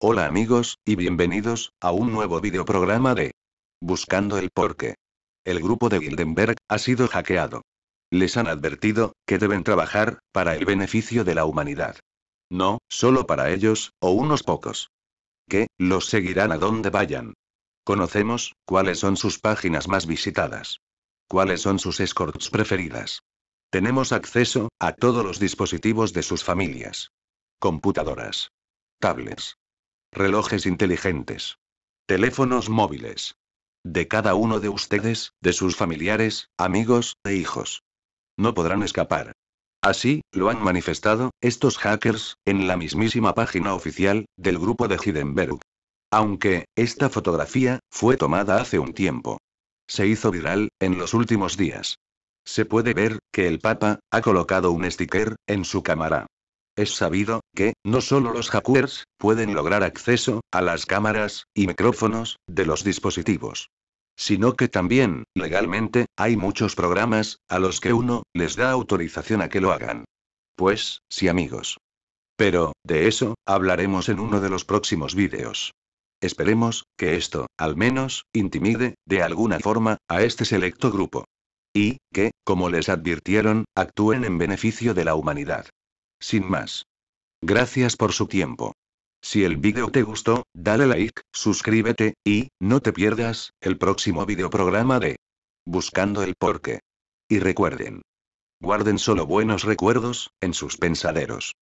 Hola amigos, y bienvenidos, a un nuevo videoprograma de Buscando el porqué. El grupo de Wildenberg ha sido hackeado. Les han advertido, que deben trabajar, para el beneficio de la humanidad. No, solo para ellos, o unos pocos. Que, los seguirán a donde vayan. Conocemos, cuáles son sus páginas más visitadas. Cuáles son sus escorts preferidas. Tenemos acceso, a todos los dispositivos de sus familias. Computadoras. Tablets Relojes inteligentes. Teléfonos móviles. De cada uno de ustedes, de sus familiares, amigos e hijos. No podrán escapar. Así, lo han manifestado, estos hackers, en la mismísima página oficial, del grupo de Hindenburg. Aunque, esta fotografía, fue tomada hace un tiempo. Se hizo viral, en los últimos días. Se puede ver, que el Papa, ha colocado un sticker, en su cámara es sabido, que, no solo los hackers, pueden lograr acceso, a las cámaras, y micrófonos, de los dispositivos sino que también, legalmente, hay muchos programas, a los que uno, les da autorización a que lo hagan. Pues, sí amigos. Pero, de eso, hablaremos en uno de los próximos vídeos. Esperemos, que esto, al menos, intimide, de alguna forma, a este selecto grupo. Y, que, como les advirtieron, actúen en beneficio de la humanidad. Sin más. Gracias por su tiempo. Si el vídeo te gustó, dale like, suscríbete, y, no te pierdas, el próximo videoprograma de Buscando el porqué. Y recuerden. Guarden solo buenos recuerdos, en sus pensaderos.